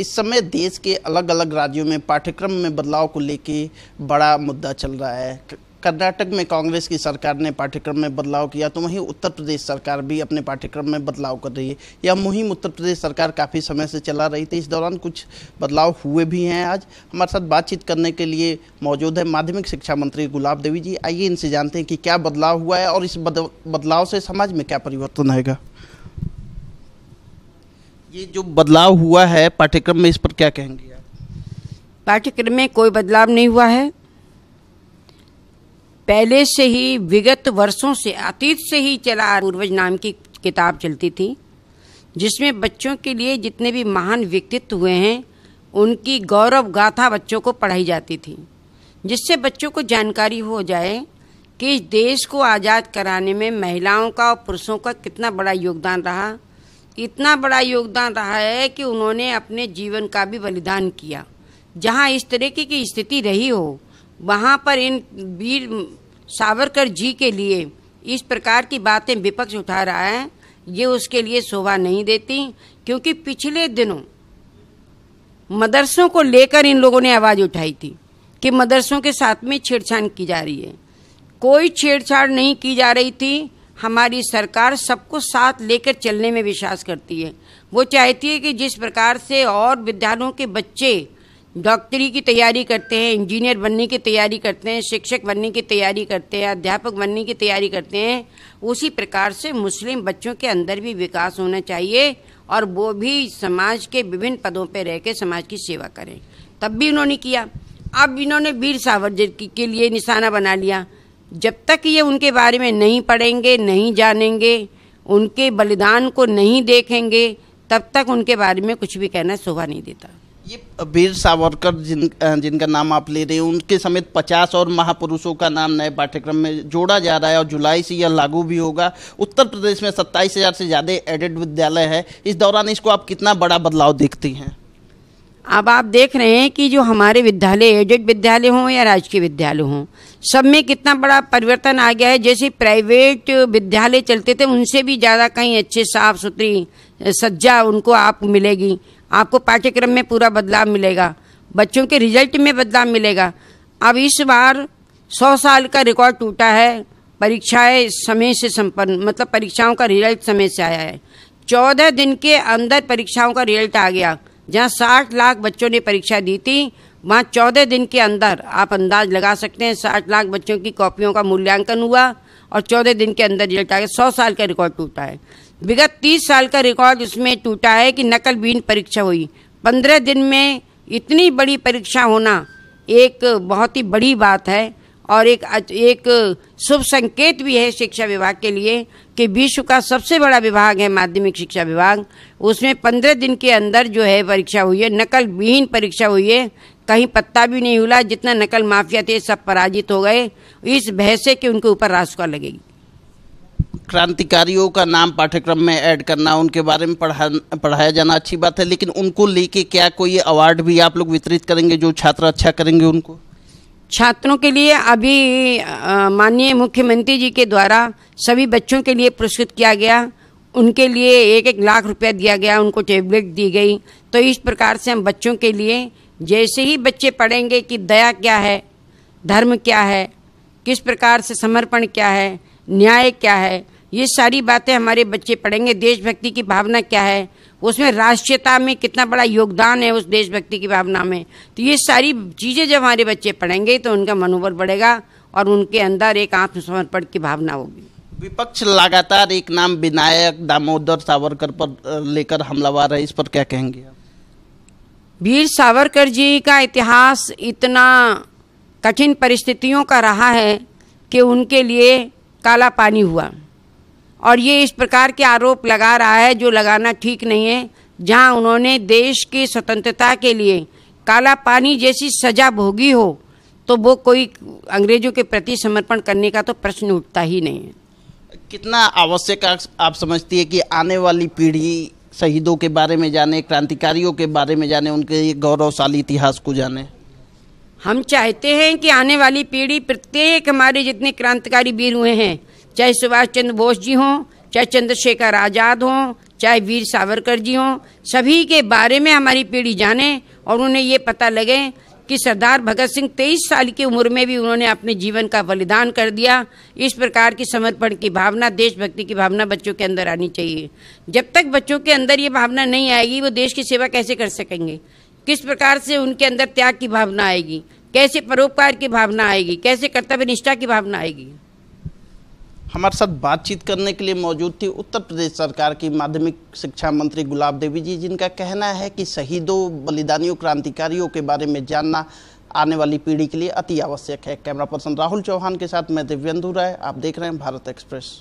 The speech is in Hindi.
इस समय देश के अलग अलग राज्यों में पाठ्यक्रम में बदलाव को लेके बड़ा मुद्दा चल रहा है कर्नाटक में कांग्रेस की सरकार ने पाठ्यक्रम में बदलाव किया तो वहीं उत्तर प्रदेश सरकार भी अपने पाठ्यक्रम में बदलाव कर रही है यह मुहिम उत्तर प्रदेश सरकार काफ़ी समय से चला रही थी इस दौरान कुछ बदलाव हुए भी हैं आज हमारे साथ बातचीत करने के लिए मौजूद है माध्यमिक शिक्षा मंत्री गुलाब देवी जी आइए इनसे जानते हैं कि क्या बदलाव हुआ है और इस बदलाव से समाज में क्या परिवर्तन आएगा ये जो बदलाव हुआ है पाठ्यक्रम में इस पर क्या कहेंगे आप पाठ्यक्रम में कोई बदलाव नहीं हुआ है पहले से ही विगत वर्षों से अतीत से ही चला पूर्वज नाम की किताब चलती थी जिसमें बच्चों के लिए जितने भी महान व्यक्तित्व हुए हैं उनकी गौरव गाथा बच्चों को पढ़ाई जाती थी जिससे बच्चों को जानकारी हो जाए कि इस देश को आज़ाद कराने में महिलाओं का और पुरुषों का कितना बड़ा योगदान रहा इतना बड़ा योगदान रहा है कि उन्होंने अपने जीवन का भी बलिदान किया जहाँ इस तरीके की स्थिति रही हो वहाँ पर इन वीर सावरकर जी के लिए इस प्रकार की बातें विपक्ष उठा रहा है ये उसके लिए शोभा नहीं देती क्योंकि पिछले दिनों मदरसों को लेकर इन लोगों ने आवाज़ उठाई थी कि मदरसों के साथ में छेड़छाड़ की जा रही है कोई छेड़छाड़ नहीं की जा रही थी हमारी सरकार सबको साथ लेकर चलने में विश्वास करती है वो चाहती है कि जिस प्रकार से और विद्यालयों के बच्चे डॉक्टरी की तैयारी करते हैं इंजीनियर बनने की तैयारी करते हैं शिक्षक बनने की तैयारी करते हैं अध्यापक बनने की तैयारी करते हैं उसी प्रकार से मुस्लिम बच्चों के अंदर भी विकास होना चाहिए और वो भी समाज के विभिन्न पदों पर रह समाज की सेवा करें तब भी उन्होंने किया अब इन्होंने वीर सावरकर के लिए निशाना बना लिया जब तक ये उनके बारे में नहीं पढ़ेंगे नहीं जानेंगे उनके बलिदान को नहीं देखेंगे तब तक उनके बारे में कुछ भी कहना शोभा नहीं देता ये वीर सावरकर जिन जिनका नाम आप ले रहे हैं उनके समेत 50 और महापुरुषों का नाम नए पाठ्यक्रम में जोड़ा जा रहा है और जुलाई से यह लागू भी होगा उत्तर प्रदेश में सत्ताईस हज़ार से ज़्यादा एडेड विद्यालय है इस दौरान इसको आप कितना बड़ा बदलाव देखती हैं अब आप देख रहे हैं कि जो हमारे विद्यालय एडेड विद्यालय हों या राजकीय विद्यालय हों सब में कितना बड़ा परिवर्तन आ गया है जैसे प्राइवेट विद्यालय चलते थे उनसे भी ज़्यादा कहीं अच्छे साफ सुथरी सज्जा उनको आप मिलेगी आपको पाठ्यक्रम में पूरा बदलाव मिलेगा बच्चों के रिजल्ट में बदलाव मिलेगा अब इस बार सौ साल का रिकॉर्ड टूटा है परीक्षाएं समय से संपन्न मतलब परीक्षाओं का रिजल्ट समय से आया है चौदह दिन के अंदर परीक्षाओं का रिजल्ट आ गया जहां 60 लाख बच्चों ने परीक्षा दी थी वहां 14 दिन के अंदर आप अंदाज लगा सकते हैं 60 लाख बच्चों की कॉपियों का मूल्यांकन हुआ और 14 दिन के अंदर रिजल्ट आ गया सौ साल का रिकॉर्ड टूटा है विगत 30 साल का रिकॉर्ड इसमें टूटा है कि नकलबीन परीक्षा हुई 15 दिन में इतनी बड़ी परीक्षा होना एक बहुत ही बड़ी बात है और एक एक शुभ संकेत भी है शिक्षा विभाग के लिए कि विश्व का सबसे बड़ा विभाग है माध्यमिक शिक्षा विभाग उसमें पंद्रह दिन के अंदर जो है परीक्षा हुई है नकल विहीन परीक्षा हुई है कहीं पत्ता भी नहीं हुआ जितना नकल माफिया थे सब पराजित हो गए इस भय से कि उनके ऊपर रासुका लगेगी क्रांतिकारियों का नाम पाठ्यक्रम में ऐड करना उनके बारे में पढ़ा पढ़ाया जाना अच्छी बात है लेकिन उनको लेके क्या कोई अवार्ड भी आप लोग वितरित करेंगे जो छात्र अच्छा करेंगे उनको छात्रों के लिए अभी माननीय मुख्यमंत्री जी के द्वारा सभी बच्चों के लिए पुरस्कृत किया गया उनके लिए एक एक लाख रुपया दिया गया उनको टेबलेट दी गई तो इस प्रकार से हम बच्चों के लिए जैसे ही बच्चे पढ़ेंगे कि दया क्या है धर्म क्या है किस प्रकार से समर्पण क्या है न्याय क्या है ये सारी बातें हमारे बच्चे पढ़ेंगे देशभक्ति की भावना क्या है उसमें राष्ट्रीयता में कितना बड़ा योगदान है उस देशभक्ति की भावना में तो ये सारी चीज़ें जब हमारे बच्चे पढ़ेंगे तो उनका मनोबल बढ़ेगा और उनके अंदर एक आत्मसमर्पण की भावना होगी विपक्ष लगातार एक नाम विनायक दामोदर सावरकर पर लेकर हमलावर है इस पर क्या कहेंगे वीर सावरकर जी का इतिहास इतना कठिन परिस्थितियों का रहा है कि उनके लिए काला पानी हुआ और ये इस प्रकार के आरोप लगा रहा है जो लगाना ठीक नहीं है जहां उन्होंने देश की स्वतंत्रता के लिए काला पानी जैसी सजा भोगी हो तो वो कोई अंग्रेजों के प्रति समर्पण करने का तो प्रश्न उठता ही नहीं है कितना आवश्यक आप समझती है कि आने वाली पीढ़ी शहीदों के बारे में जाने क्रांतिकारियों के बारे में जाने उनके गौरवशाली इतिहास को जाने हम चाहते हैं कि आने वाली पीढ़ी प्रत्येक हमारे जितने क्रांतिकारी वीर हुए हैं चाहे सुभाष चंद्र बोस जी हों चाहे चंद्रशेखर आज़ाद हों चाहे वीर सावरकर जी हों सभी के बारे में हमारी पीढ़ी जाने और उन्हें ये पता लगे कि सरदार भगत सिंह तेईस साल की उम्र में भी उन्होंने अपने जीवन का बलिदान कर दिया इस प्रकार की समर्पण की भावना देशभक्ति की भावना बच्चों के अंदर आनी चाहिए जब तक बच्चों के अंदर ये भावना नहीं आएगी वो देश की सेवा कैसे कर सकेंगे किस प्रकार से उनके अंदर त्याग की भावना आएगी कैसे परोपकार की भावना आएगी कैसे कर्तव्य निष्ठा की भावना आएगी हमारे साथ बातचीत करने के लिए मौजूद थी उत्तर प्रदेश सरकार की माध्यमिक शिक्षा मंत्री गुलाब देवी जी जिनका कहना है कि शहीदों बलिदानियों क्रांतिकारियों के बारे में जानना आने वाली पीढ़ी के लिए अति आवश्यक है कैमरा पर्सन राहुल चौहान के साथ मैं दिव्यंदू राय आप देख रहे हैं भारत एक्सप्रेस